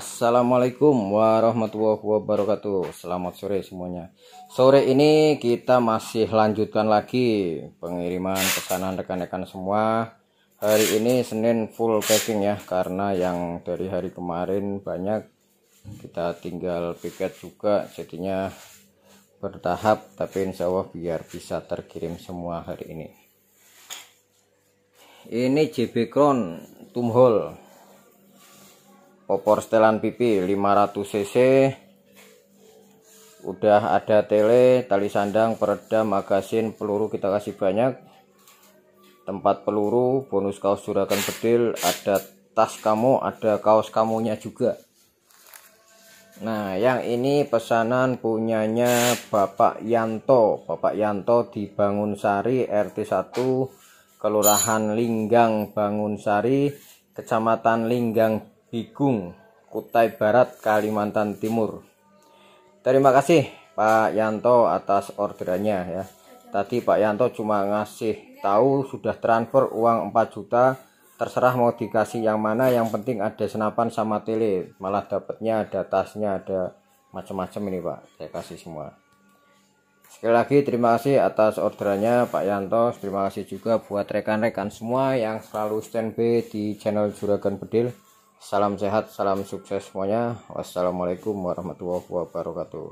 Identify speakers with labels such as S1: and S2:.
S1: Assalamualaikum warahmatullahi wabarakatuh Selamat sore semuanya Sore ini kita masih lanjutkan lagi Pengiriman pesanan rekan-rekan semua Hari ini Senin full packing ya Karena yang dari hari kemarin banyak Kita tinggal piket juga Jadinya bertahap Tapi insya Allah biar bisa terkirim semua hari ini Ini JB Crown Tumhol popor setelan pipi 500 cc udah ada tele tali sandang peredam magasin peluru kita kasih banyak tempat peluru bonus kaos juragan bedil ada tas kamu ada kaos kamunya juga nah yang ini pesanan punyanya Bapak Yanto Bapak Yanto di Bangun Sari RT1 Kelurahan Linggang Bangun Sari Kecamatan Linggang Bigung, Kutai Barat, Kalimantan Timur. Terima kasih Pak Yanto atas orderannya ya. Tadi Pak Yanto cuma ngasih tahu sudah transfer uang 4 juta, terserah mau dikasih yang mana, yang penting ada senapan sama tele. Malah dapatnya ada tasnya, ada macam-macam ini Pak. Saya kasih semua. Sekali lagi terima kasih atas orderannya Pak Yanto. Terima kasih juga buat rekan-rekan semua yang selalu standby di channel Juragan Bedil. Salam sehat, salam sukses semuanya. Wassalamualaikum warahmatullahi wabarakatuh.